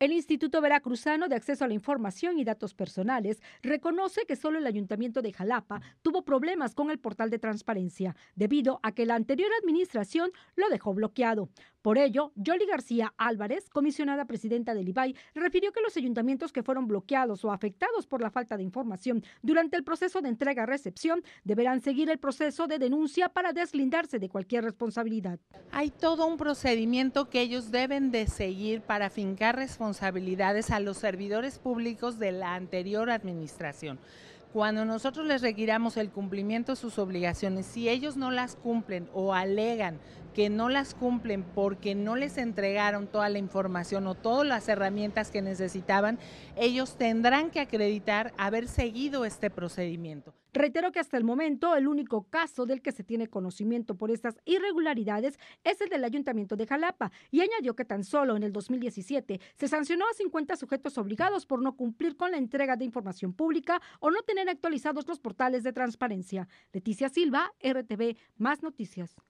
El Instituto Veracruzano de Acceso a la Información y Datos Personales reconoce que solo el Ayuntamiento de Jalapa tuvo problemas con el portal de transparencia, debido a que la anterior administración lo dejó bloqueado. Por ello, Yoli García Álvarez, comisionada presidenta del IBAI, refirió que los ayuntamientos que fueron bloqueados o afectados por la falta de información durante el proceso de entrega-recepción deberán seguir el proceso de denuncia para deslindarse de cualquier responsabilidad. Hay todo un procedimiento que ellos deben de seguir para fincar responsabilidades a los servidores públicos de la anterior administración. Cuando nosotros les requiramos el cumplimiento de sus obligaciones, si ellos no las cumplen o alegan que no las cumplen porque no les entregaron toda la información o todas las herramientas que necesitaban, ellos tendrán que acreditar haber seguido este procedimiento. Reitero que hasta el momento el único caso del que se tiene conocimiento por estas irregularidades es el del Ayuntamiento de Jalapa y añadió que tan solo en el 2017 se sancionó a 50 sujetos obligados por no cumplir con la entrega de información pública o no tener actualizados los portales de transparencia. Leticia Silva, RTV, más noticias.